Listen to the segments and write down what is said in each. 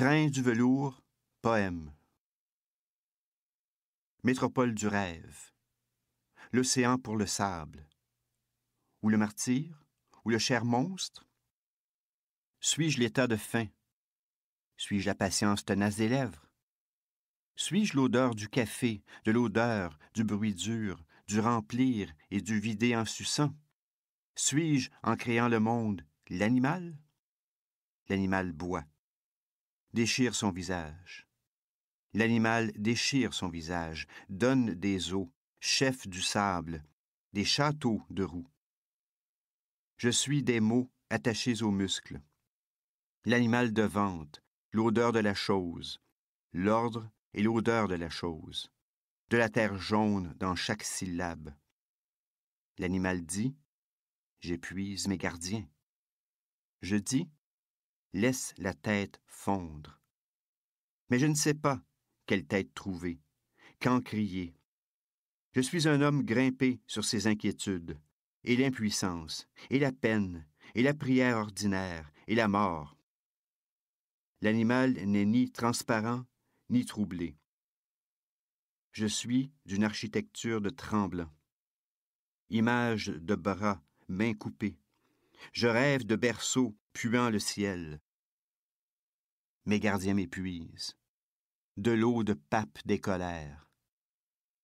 Train du velours, poème. Métropole du rêve. L'océan pour le sable. Ou le martyr, ou le cher monstre. Suis-je l'état de faim? Suis-je la patience tenace des lèvres? Suis-je l'odeur du café, de l'odeur, du bruit dur, du remplir et du vider en suçant? Suis-je, en créant le monde, l'animal? L'animal boit déchire son visage. L'animal déchire son visage, donne des os, chef du sable, des châteaux de roues. Je suis des mots attachés aux muscles. L'animal vente, l'odeur de la chose, l'ordre et l'odeur de la chose, de la terre jaune dans chaque syllabe. L'animal dit, j'épuise mes gardiens. Je dis, laisse la tête fondre. Mais je ne sais pas quelle tête trouver, quand crier. Je suis un homme grimpé sur ses inquiétudes, et l'impuissance, et la peine, et la prière ordinaire, et la mort. L'animal n'est ni transparent, ni troublé. Je suis d'une architecture de tremblant. Image de bras, mains coupées. Je rêve de berceau puant le ciel. Mes gardiens m'épuisent. De l'eau de pape des colères.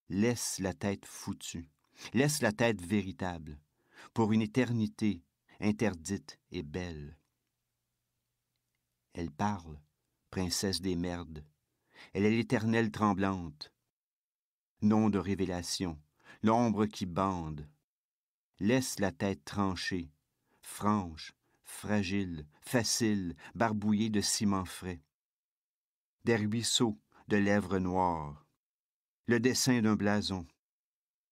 Laisse la tête foutue, laisse la tête véritable, pour une éternité interdite et belle. Elle parle, princesse des merdes. Elle est l'éternelle tremblante. Nom de révélation, l'ombre qui bande. Laisse la tête tranchée, franche, fragile, facile, barbouillé de ciment frais. Des ruisseaux de lèvres noires. Le dessin d'un blason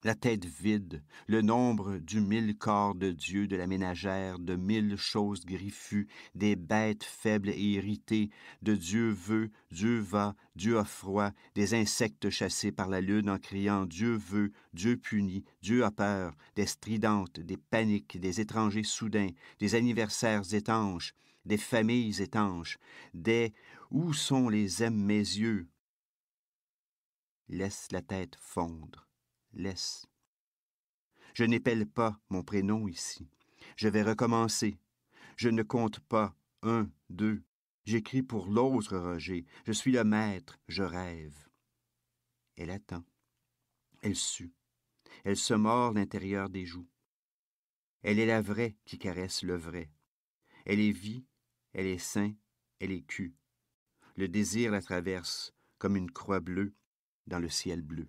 la tête vide, le nombre du mille corps de Dieu de la ménagère, de mille choses griffues, des bêtes faibles et irritées, de Dieu veut, Dieu va, Dieu a froid, des insectes chassés par la lune en criant Dieu veut, Dieu punit, Dieu a peur, des stridentes, des paniques, des étrangers soudains, des anniversaires étanches, des familles étanches, des Où sont les aimes mes yeux? Laisse la tête fondre laisse. Je n'épelle pas mon prénom ici. Je vais recommencer. Je ne compte pas un, deux. J'écris pour l'autre Roger. Je suis le maître, je rêve. Elle attend. Elle sue. Elle se mord l'intérieur des joues. Elle est la vraie qui caresse le vrai. Elle est vie, elle est saint. elle est cul. Le désir la traverse comme une croix bleue dans le ciel bleu.